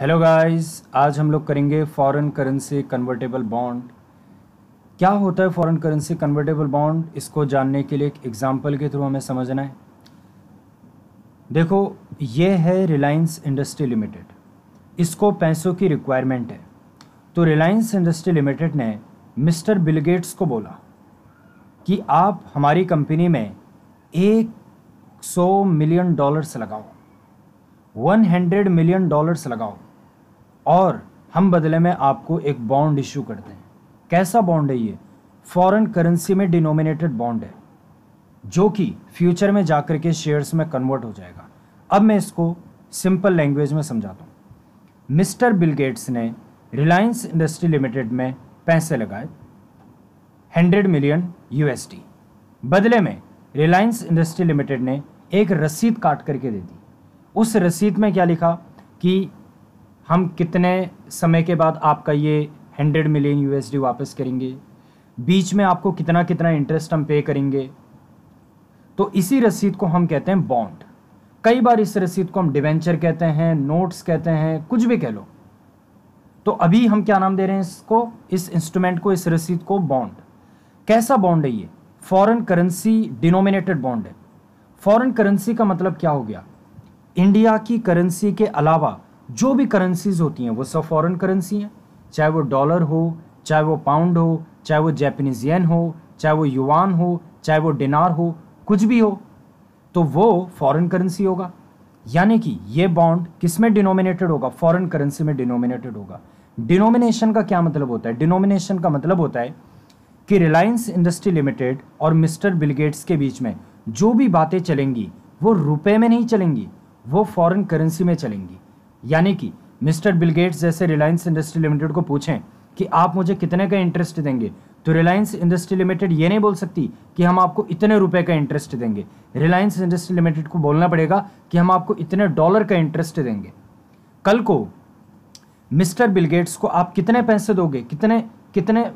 hello guys आज हम लोग करेंगे फॉरेन करेंसी कन्वर्टेबल बॉन्ड क्या होता है फॉरेन करेंसी कन्वर्टेबल बॉन्ड इसको जानने के लिए एक एग्जांपल के थ्रू हमें समझना है देखो ये है रिलायंस इंडस्ट्री लिमिटेड इसको पैसों की रिक्वायरमेंट है तो रिलायंस इंडस्ट्री लिमिटेड ने मिस्टर बिलगेट्स को बोला कि आप हमारी कंपनी में एक सौ मिलियन डॉलर्स लगाओ वन हंड्रेड मिलियन डॉलर्स लगाओ और हम बदले में आपको एक बॉन्ड इशू करते हैं कैसा बॉन्ड है ये फॉरेन करेंसी में डिनोमिनेटेड बॉन्ड है जो कि फ्यूचर में जाकर के शेयर्स में कन्वर्ट हो जाएगा अब मैं इसको सिंपल लैंग्वेज में समझाता हूँ मिस्टर बिल गेट्स ने रिलायंस इंडस्ट्री लिमिटेड में पैसे लगाए हंड्रेड मिलियन यूएसडी बदले में रिलायंस इंडस्ट्री लिमिटेड ने एक रसीद काट करके दे दी उस रसीद में क्या लिखा कि हम कितने समय के बाद आपका ये हंड्रेड मिलियन यूएसडी वापस करेंगे बीच में आपको कितना कितना इंटरेस्ट हम पे करेंगे तो इसी रसीद को हम कहते हैं बॉन्ड कई बार इस रसीद को हम डिवेंचर कहते हैं नोट्स कहते हैं कुछ भी कह लो तो अभी हम क्या नाम दे रहे हैं इसको इस इंस्ट्रूमेंट को इस रसीद को बॉन्ड कैसा बॉन्ड है ये फॉरेन करेंसी डिनोमिनेटेड बॉन्ड है फॉरेन करेंसी का मतलब क्या हो गया इंडिया की करेंसी के अलावा जो भी करेंसीज होती हैं वो सब फॉरेन करेंसी हैं चाहे वो डॉलर हो चाहे वो पाउंड हो चाहे वो जैपनीज येन हो चाहे वो युवान हो चाहे वो डिनार हो कुछ भी हो तो वो फॉरेन करेंसी होगा यानी कि ये बॉन्ड किस में डिनोमिनेटेड होगा फॉरेन करेंसी में डिनोमिनेटेड होगा डिनोमिनेशन का क्या मतलब होता है डिनोमिनेशन का मतलब होता है कि रिलायंस इंडस्ट्री लिमिटेड और मिस्टर बिलगेट्स के बीच में जो भी बातें चलेंगी वो रुपए में नहीं चलेंगी वो फॉरेन करेंसी में चलेंगी यानी कि मिस्टर बिलगेट्स जैसे रिलायंस इंडस्ट्री लिमिटेड को पूछें कि आप मुझे कितने का इंटरेस्ट देंगे तो रिलायंस इंडस्ट्री लिमिटेड ये नहीं बोल सकती कि हम आपको इतने रुपए का इंटरेस्ट देंगे रिलायंस इंडस्ट्री लिमिटेड को बोलना पड़ेगा कि हम आपको इतने डॉलर का इंटरेस्ट देंगे कल को मिस्टर बिलगेट्स को आप कितने पैसे दोगे कितने कितने आ,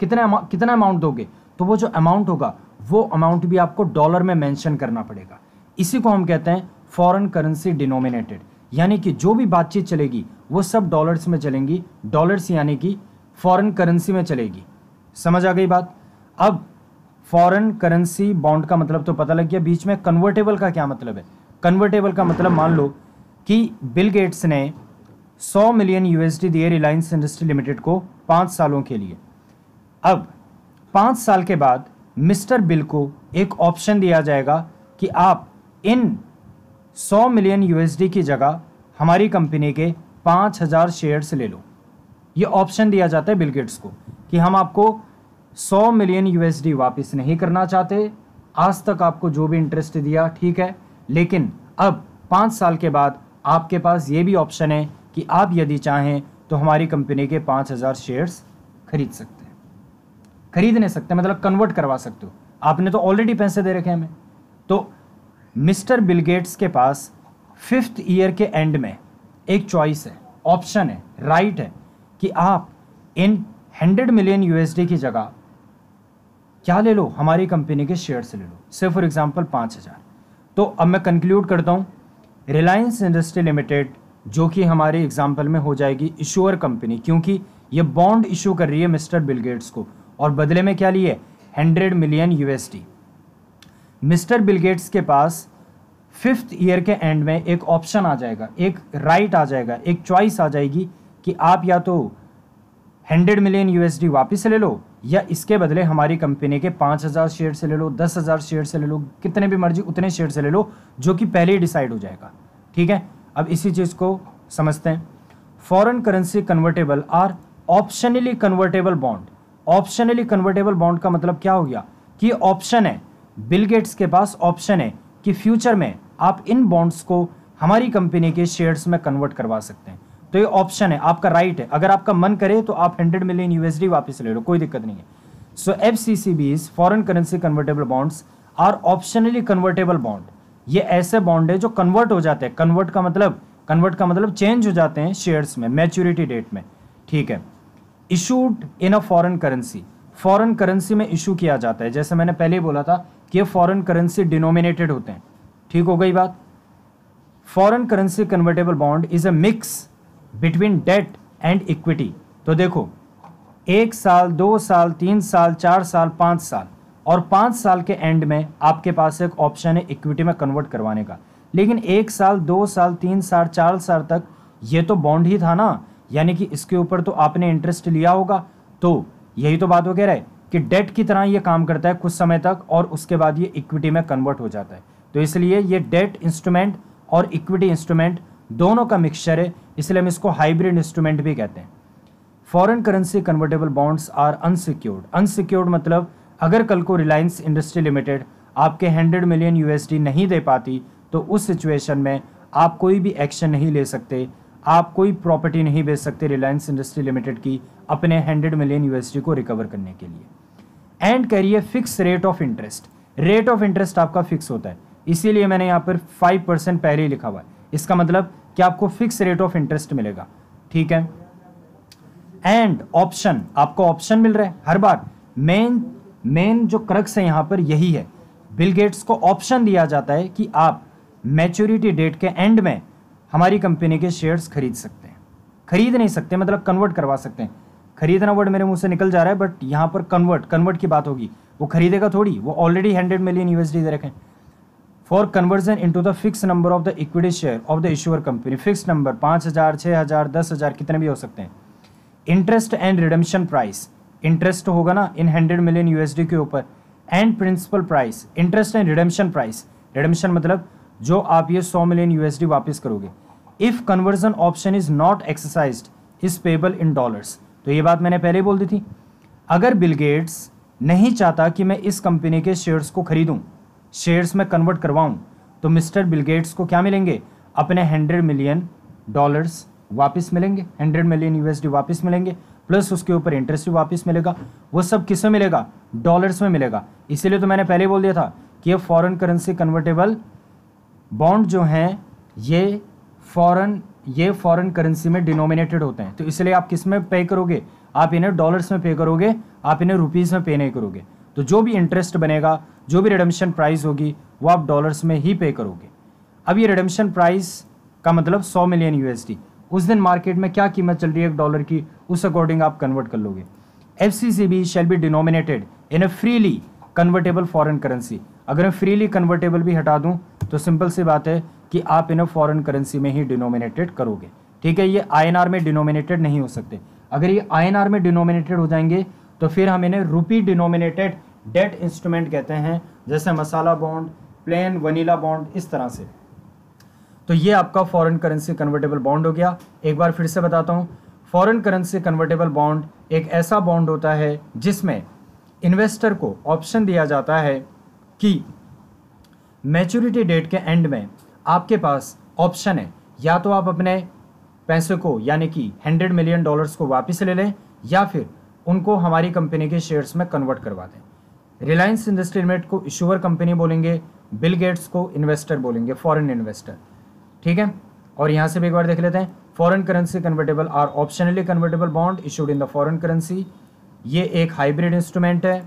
कितने अमा, कितना अमाउंट दोगे तो वो जो अमाउंट होगा वो अमाउंट भी आपको डॉलर में मेंशन करना पड़ेगा इसी को हम कहते हैं फॉरेन करेंसी डिनोमिनेटेड यानी कि जो भी बातचीत चलेगी वो सब डॉलर्स में चलेंगी डॉलर्स यानी कि फॉरेन करेंसी में चलेगी समझ आ गई बात अब फॉरेन करेंसी बॉन्ड का मतलब तो पता लग गया बीच में कन्वर्टेबल का क्या मतलब है कन्वर्टेबल का मतलब मान लो कि बिल गेट्स ने 100 मिलियन यूएसडी दिए रिलायंस इंडस्ट्री लिमिटेड को पाँच सालों के लिए अब पाँच साल के बाद मिस्टर बिल को एक ऑप्शन दिया जाएगा कि आप इन 100 मिलियन यूएसडी की जगह हमारी कंपनी के 5000 शेयर्स ले लो ये ऑप्शन दिया जाता है बिलगेट्स को कि हम आपको 100 मिलियन यूएसडी वापस नहीं करना चाहते आज तक आपको जो भी इंटरेस्ट दिया ठीक है लेकिन अब पाँच साल के बाद आपके पास ये भी ऑप्शन है कि आप यदि चाहें तो हमारी कंपनी के पाँच हज़ार शेयर्स खरीद सकते हैं खरीद नहीं सकते मतलब कन्वर्ट करवा सकते हो आपने तो ऑलरेडी पैसे दे रखे हैं हमें तो मिस्टर बिलगेट्स के पास फिफ्थ ईयर के एंड में एक चॉइस है ऑप्शन है राइट right है कि आप इन हंड्रेड मिलियन यूएसडी की जगह क्या ले लो हमारी कंपनी के शेयर से ले लो से फॉर एग्जांपल पाँच हज़ार तो अब मैं कंक्लूड करता हूँ रिलायंस इंडस्ट्री लिमिटेड जो कि हमारे एग्जाम्पल में हो जाएगी इशोअर कंपनी क्योंकि ये बॉन्ड इशू कर रही है मिस्टर बिलगेट्स को और बदले में क्या लिए hundred million USD mister Bill Gates के पास फिफ्थ ईयर के एंड में एक ऑप्शन आ जाएगा एक राइट right आ जाएगा एक चॉइस आ जाएगी कि आप या तो हंड्रेड मिलियन यूएसडी वापस ले लो या इसके बदले हमारी कंपनी के पाँच हज़ार शेयर से ले लो दस हज़ार शेयर से ले लो कितने भी मर्जी उतने शेयर से ले लो जो कि पहले ही डिसाइड हो जाएगा ठीक है अब इसी चीज़ को समझते हैं foreign currency convertible or optionally convertible bond optionally convertible bond का मतलब क्या हो गया कि ऑप्शन है बिल गेट्स के पास ऑप्शन है कि फ्यूचर में आप इन बॉन्ड्स को हमारी कंपनी के शेयर्स में कन्वर्ट करवा सकते हैं तो ये ऑप्शन है आपका राइट है अगर आपका मन करे तो आप हंड्रेड मिलियन यूएसडी वापस ले लो कोई दिक्कत नहीं है सो F C C Bs foreign currency convertible bonds or optionally convertible bond ये ऐसे बॉन्ड है जो कन्वर्ट हो जाते हैं कन्वर्ट का मतलब कन्वर्ट का मतलब चेंज हो जाते हैं शेयर्स में मैच्योरिटी डेट में ठीक है issued in a foreign currency foreign currency में इशू किया जाता है जैसे मैंने पहले ही बोला था कि ये फॉरेन करेंसी डिनोमिनेटेड होते हैं ठीक हो गई बात foreign currency convertible bond is a mix between debt and equity तो देखो एक साल दो साल तीन साल चार साल पाँच साल और पाँच साल के एंड में आपके पास एक ऑप्शन है इक्विटी में कन्वर्ट करवाने का लेकिन एक साल दो साल तीन साल चार साल तक ये तो बॉन्ड ही था ना यानी कि इसके ऊपर तो आपने इंटरेस्ट लिया होगा तो यही तो बात हो गया है कि डेट की तरह ये काम करता है कुछ समय तक और उसके बाद ये इक्विटी में कन्वर्ट हो जाता है तो इसलिए ये डेट इंस्ट्रूमेंट और इक्विटी इंस्ट्रूमेंट दोनों का मिक्सचर है इसलिए हम इसको हाइब्रिड इंस्ट्रूमेंट भी कहते हैं foreign currency convertible bonds are unsecured unsecured मतलब अगर कल को रिलायंस इंडस्ट्री लिमिटेड आपके हंड्रेड मिलियन यूएसडी नहीं दे पाती तो उस सिचुएशन में आप कोई भी एक्शन नहीं ले सकते आप कोई प्रॉपर्टी नहीं बेच सकते रिलायंस इंडस्ट्री लिमिटेड की अपने हंड्रेड मिलियन यूएसडी को रिकवर करने के लिए एंड करिए fix rate of interest rate of interest आपका फिक्स होता है इसीलिए मैंने यहाँ पर फाइव परसेंट पहले ही लिखा हुआ है इसका मतलब कि आपको फिक्स रेट ऑफ इंटरेस्ट मिलेगा ठीक है एंड ऑप्शन आपको ऑप्शन मिल रहा है हर बार मेन मेन जो क्रक्स है यहाँ पर यही है बिल गेट्स को ऑप्शन दिया जाता है कि आप मैच्योरिटी डेट के एंड में हमारी कंपनी के शेयर्स खरीद सकते हैं खरीद नहीं सकते मतलब कन्वर्ट करवा सकते हैं खरीदना वर्ड मेरे मुंह से निकल जा रहा है बट यहाँ पर कन्वर्ट कन्वर्ट की बात होगी वो खरीदेगा थोड़ी वो ऑलरेडी हंड्रेड मिलियन यूएसडी दे रखें for conversion to the fix number of the equity share of the issuer company fix number पाँच हज़ार छः हज़ार दस हज़ार कितने भी हो सकते हैं interest and redemption price interest होगा ना इन हंड्रेड मिलियन यूएसडी के ऊपर and principal price interest and redemption price redemption मतलब जो आप ये सौ मिलियन यूएसडी वापस करोगे if conversion option is not exercise is payable in dollars तो ये बात मैंने पहले ही बोल दी थी अगर बिल गेट्स नहीं चाहता कि मैं इस कंपनी के शेयर्स को खरीदूं शेयर्स में कन्वर्ट करवाऊं तो मिस्टर बिल गेट्स को क्या मिलेंगे अपने हंड्रेड मिलियन डॉलर्स वापस मिलेंगे हंड्रेड मिलियन यूएसडी वापस मिलेंगे प्लस उसके ऊपर इंटरेस्ट भी वापस मिलेगा वो सब किस में मिलेगा डॉलर्स में मिलेगा इसीलिए तो मैंने पहले बोल दिया था कि ये फॉरेन करेंसी कन्वर्टेबल बॉन्ड जो हैं ये फॉरेन ये फॉरेन करेंसी में डिनोमिनेटेड होते हैं तो इसलिए आप किस में पे करोगे आप इन्हें डॉलर्स में पे करोगे आप इन्हें रुपीज़ में पे नहीं करोगे तो जो भी इंटरेस्ट बनेगा जो भी रिडम्शन प्राइस होगी वो आप डॉलर्स में ही पे करोगे अब ये रिडम्शन प्राइस का मतलब 100 मिलियन यूएसडी उस दिन मार्केट में क्या कीमत चल रही है एक डॉलर की उस अकॉर्डिंग आप कन्वर्ट कर लोगे F C C B shall be denominated in a freely convertible foreign currency अगर मैं फ्रीली कन्वर्टेबल भी हटा दूँ तो सिंपल सी बात है कि आप इन्हें फॉरेन करेंसी में ही डिनोमिनेटेड करोगे ठीक है ये आईएनआर में डिनोमिनेटेड नहीं हो सकते अगर ये आईएनआर में डिनोमिनेटेड हो जाएंगे तो फिर हम इन्हें रुपी डिनोमिनेटेड डेट इंस्ट्रूमेंट कहते हैं जैसे masala bond plain vanilla bond इस तरह से तो ये आपका फॉरेन करेंसी कन्वर्टेबल बॉन्ड हो गया एक बार फिर से बताता हूँ फॉरेन करेंसी कन्वर्टेबल बॉन्ड एक ऐसा बॉन्ड होता है जिसमें इन्वेस्टर को ऑप्शन दिया जाता है कि मैच्योरिटी डेट के एंड में आपके पास ऑप्शन है या तो आप अपने पैसे को यानी कि हंड्रेड मिलियन डॉलर्स को वापस ले लें या फिर उनको हमारी कंपनी के शेयर्स में कन्वर्ट करवा दें रिलायंस इंडस्ट्री लिमिट को इशूअर कंपनी बोलेंगे बिल गेट्स को इन्वेस्टर बोलेंगे फॉरेन इन्वेस्टर ठीक है और यहाँ से भी एक बार देख लेते हैं foreign currency convertible or optionally convertible bond issued in the foreign currency ये एक हाइब्रिड इंस्ट्रूमेंट है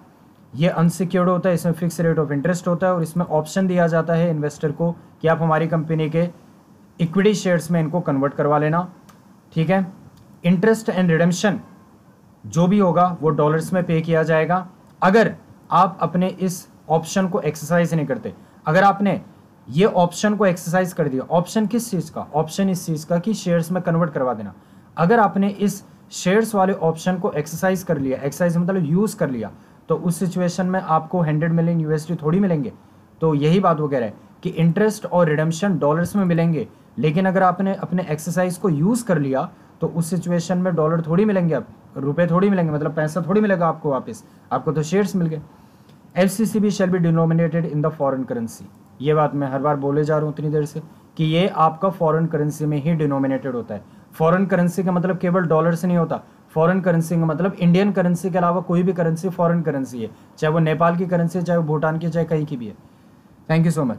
ये अनसिक्योर्ड होता है इसमें फिक्स रेट ऑफ इंटरेस्ट होता है और इसमें ऑप्शन दिया जाता है इन्वेस्टर को कि आप हमारी कंपनी के इक्विटी शेयर्स में इनको कन्वर्ट करवा लेना ठीक है इंटरेस्ट एंड रिडम्शन जो भी होगा वो डॉलर्स में पे किया जाएगा अगर आप अपने इस ऑप्शन को एक्सरसाइज नहीं करते अगर आपने ये ऑप्शन को एक्सरसाइज कर दिया ऑप्शन किस चीज़ का ऑप्शन इस चीज़ का कि शेयर्स में कन्वर्ट करवा देना अगर आपने इस शेयर्स वाले ऑप्शन को एक्सरसाइज कर लिया एक्सरसाइज मतलब यूज़ कर लिया तो उस सिचुएशन में आपको हंड्रेड मिलियन यूएसडी थोड़ी मिलेंगे तो यही बात वो कह रहा है कि इंटरेस्ट और रिडम्शन डॉलर्स में मिलेंगे लेकिन अगर आपने अपने एक्सरसाइज को यूज़ कर लिया तो उस सिचुएशन में डॉलर थोड़ी मिलेंगे आप रुपए थोड़ी मिलेंगे मतलब पैसा थोड़ी मिलेगा आपको वापस आपको तो शेयर्स मिल गए L C C B shall be denominated in the foreign currency ये बात मैं हर बार बोले जा रहा हूँ इतनी देर से कि ये आपका फॉरन करेंसी में ही डिनोमिनेटेड होता है फॉरन करेंसी का मतलब केवल डॉलर से नहीं होता फॉरेन करेंसी का मतलब इंडियन करेंसी के अलावा कोई भी करेंसी फॉरेन करेंसी है चाहे वो नेपाल की करेंसी है चाहे वो भूटान की चाहे कहीं की भी है थैंक यू सो मच